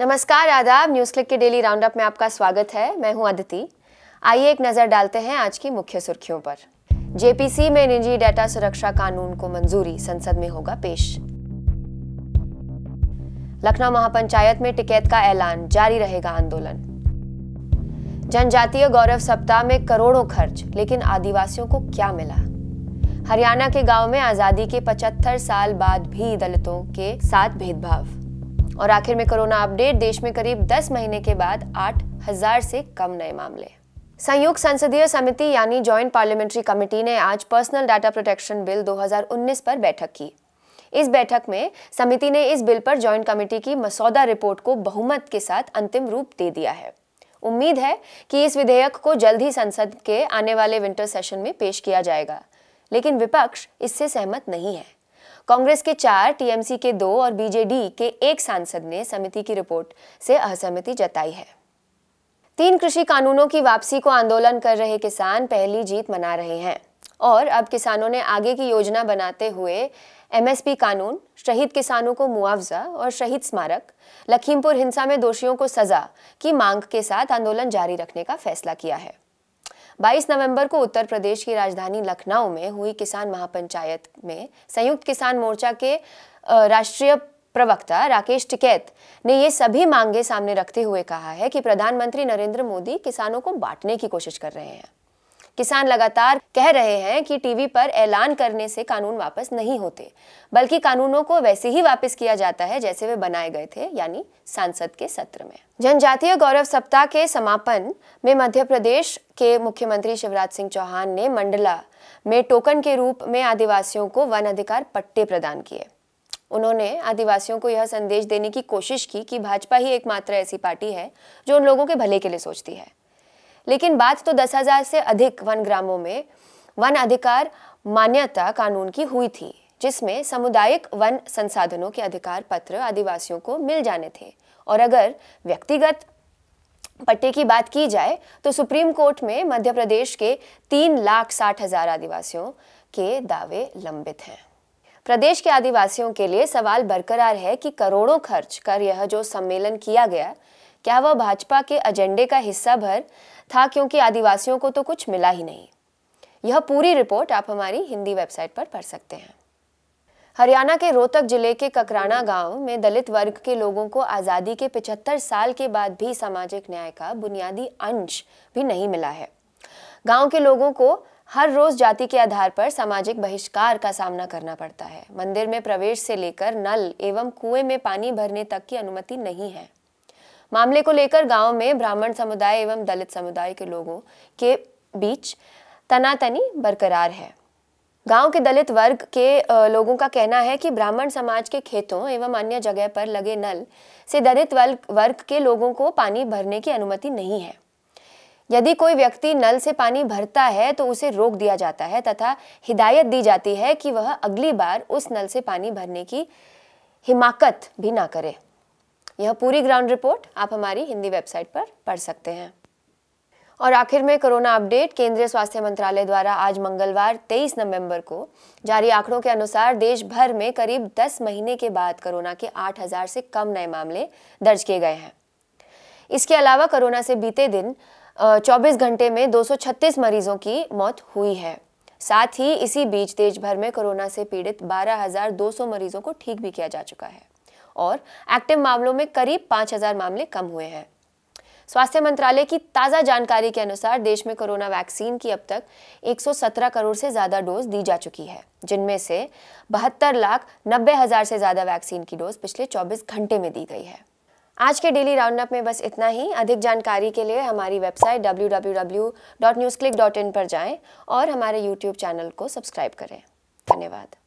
नमस्कार आदाब NewsClick के डेली राउंड अप में आपका स्वागत है मैं हूं अदिति आइए एक नजर डालते हैं आज की मुख्य सुर्खियों पर जेपीसी में निजी डेटा सुरक्षा कानून को मंजूरी संसद में होगा पेश लखनऊ महापंचायत में टिकैत का ऐलान जारी रहेगा आंदोलन जनजातीय गौरव सप्ताह में करोड़ों खर्च लेकिन आदिवासियों को क्या मिला हरियाणा के गांव में आजादी के 75 साल बाद भी दलितों के साथ भेदभाव और आखिर में कोरोना अपडेट देश में करीब 10 महीने के बाद आठ हजार से कम नए मामले संयुक्त संसदीय समिति यानी जॉइंट पार्लियामेंट्री कमेटी ने आज पर्सनल डाटा प्रोटेक्शन बिल 2019 पर बैठक की इस बैठक में समिति ने इस बिल पर ज्वाइंट कमेटी की मसौदा रिपोर्ट को बहुमत के साथ अंतिम रूप दे दिया है उम्मीद है कि इस विधेयक को जल्द ही संसद के आने वाले विंटर सेशन में पेश किया जाएगा लेकिन विपक्ष इससे सहमत नहीं है कांग्रेस के चार टीएमसी के दो और बीजेडी के एक सांसद ने समिति की रिपोर्ट से असहमति जताई है तीन कृषि कानूनों की वापसी को आंदोलन कर रहे किसान पहली जीत मना रहे हैं और अब किसानों ने आगे की योजना बनाते हुए एमएसपी कानून शहीद किसानों को मुआवजा और शहीद स्मारक लखीमपुर हिंसा में दोषियों को सजा की मांग के साथ आंदोलन जारी रखने का फैसला किया है 22 नवंबर को उत्तर प्रदेश की राजधानी लखनऊ में हुई किसान महापंचायत में संयुक्त किसान मोर्चा के राष्ट्रीय प्रवक्ता राकेश टिकैत ने ये सभी मांगे सामने रखते हुए कहा है कि प्रधानमंत्री नरेंद्र मोदी किसानों को बांटने की कोशिश कर रहे हैं किसान लगातार कह रहे हैं कि टीवी पर ऐलान करने से कानून वापस नहीं होते बल्कि कानूनों को वैसे ही वापस किया जाता है जैसे वे बनाए गए थे यानी सांसद के सत्र में जनजातीय गौरव सप्ताह के समापन में मध्य प्रदेश के मुख्यमंत्री शिवराज सिंह चौहान ने मंडला में टोकन के रूप में आदिवासियों को वन अधिकार पट्टे प्रदान किए उन्होंने आदिवासियों को यह संदेश देने की कोशिश की कि भाजपा ही एकमात्र ऐसी पार्टी है जो उन लोगों के भले के लिए सोचती है लेकिन बात तो दस हजार से अधिक वन ग्रामों में वन अधिकार मान्यता कानून की हुई थी जिसमें सामुदायिक वन संसाधनों के अधिकार पत्र आदिवासियों को मिल जाने थे और अगर व्यक्तिगत पट्टे की बात की जाए तो सुप्रीम कोर्ट में मध्य प्रदेश के तीन लाख साठ हजार आदिवासियों के दावे लंबित हैं प्रदेश के आदिवासियों के लिए सवाल बरकरार है कि करोड़ों खर्च कर यह जो सम्मेलन किया गया क्या वह भाजपा के एजेंडे का हिस्सा भर था क्योंकि आदिवासियों को तो कुछ मिला ही नहीं यह पूरी रिपोर्ट आप हमारी हिंदी वेबसाइट पर पढ़ सकते हैं हरियाणा के रोहतक जिले के ककराना गांव में दलित वर्ग के लोगों को आज़ादी के 75 साल के बाद भी सामाजिक न्याय का बुनियादी अंश भी नहीं मिला है गांव के लोगों को हर रोज जाति के आधार पर सामाजिक बहिष्कार का सामना करना पड़ता है मंदिर में प्रवेश से लेकर नल एवं कुएं में पानी भरने तक की अनुमति नहीं है मामले को लेकर गांव में ब्राह्मण समुदाय एवं दलित समुदाय के लोगों के बीच तनातनी बरकरार है गांव के दलित वर्ग के लोगों का कहना है कि ब्राह्मण समाज के खेतों एवं अन्य जगह पर लगे नल से दलित वर्ग वर्ग के लोगों को पानी भरने की अनुमति नहीं है यदि कोई व्यक्ति नल से पानी भरता है तो उसे रोक दिया जाता है तथा हिदायत दी जाती है कि वह अगली बार उस नल से पानी भरने की हिमाकत भी ना करे यह पूरी ग्राउंड रिपोर्ट आप हमारी हिंदी वेबसाइट पर पढ़ सकते हैं और आखिर में कोरोना अपडेट केंद्रीय स्वास्थ्य मंत्रालय द्वारा आज मंगलवार 23 नवंबर को जारी आंकड़ों के अनुसार देश भर में करीब 10 महीने के बाद कोरोना के 8000 से कम नए मामले दर्ज किए गए हैं इसके अलावा कोरोना से बीते दिन 24 घंटे में 236 मरीजों की मौत हुई है साथ ही इसी बीच देश भर में कोरोना से पीड़ित बारह मरीजों को ठीक भी किया जा चुका है और एक्टिव मामलों में करीब 5000 मामले कम हुए हैं स्वास्थ्य मंत्रालय की ताज़ा जानकारी के अनुसार देश में कोरोना वैक्सीन की अब तक 117 करोड़ से ज़्यादा डोज दी जा चुकी है जिनमें से बहत्तर लाख नब्बे हज़ार से ज़्यादा वैक्सीन की डोज पिछले 24 घंटे में दी गई है आज के डेली राउंडअप में बस इतना ही अधिक जानकारी के लिए हमारी वेबसाइट डब्ल्यू पर जाएं और हमारे यूट्यूब चैनल को सब्सक्राइब करें धन्यवाद